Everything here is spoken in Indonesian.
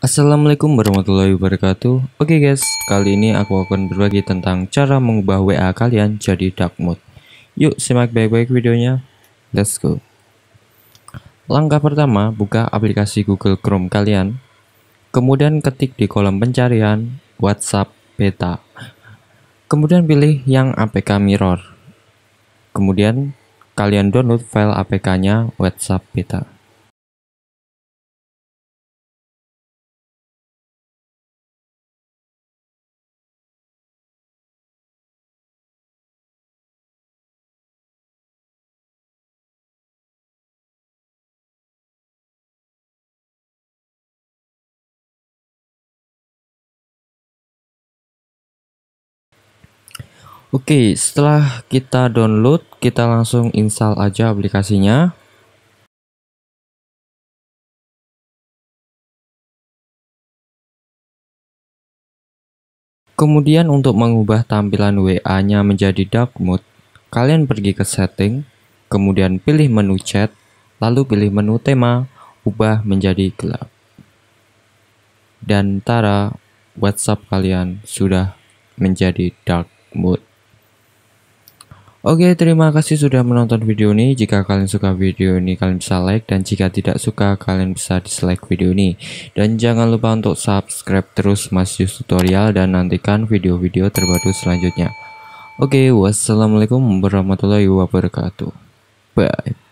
Assalamualaikum warahmatullahi wabarakatuh Oke okay guys, kali ini aku akan berbagi tentang cara mengubah WA kalian jadi dark mode Yuk simak baik-baik videonya Let's go Langkah pertama, buka aplikasi Google Chrome kalian Kemudian ketik di kolom pencarian WhatsApp Beta Kemudian pilih yang APK Mirror Kemudian kalian download file APK-nya WhatsApp Beta Oke, setelah kita download, kita langsung install aja aplikasinya. Kemudian untuk mengubah tampilan WA-nya menjadi dark mode, kalian pergi ke setting, kemudian pilih menu chat, lalu pilih menu tema, ubah menjadi gelap. Dan tara WhatsApp kalian sudah menjadi dark mode. Oke, terima kasih sudah menonton video ini. Jika kalian suka video ini, kalian bisa like. Dan jika tidak suka, kalian bisa dislike video ini. Dan jangan lupa untuk subscribe terus Mas Yus Tutorial dan nantikan video-video terbaru selanjutnya. Oke, wassalamualaikum warahmatullahi wabarakatuh. Bye.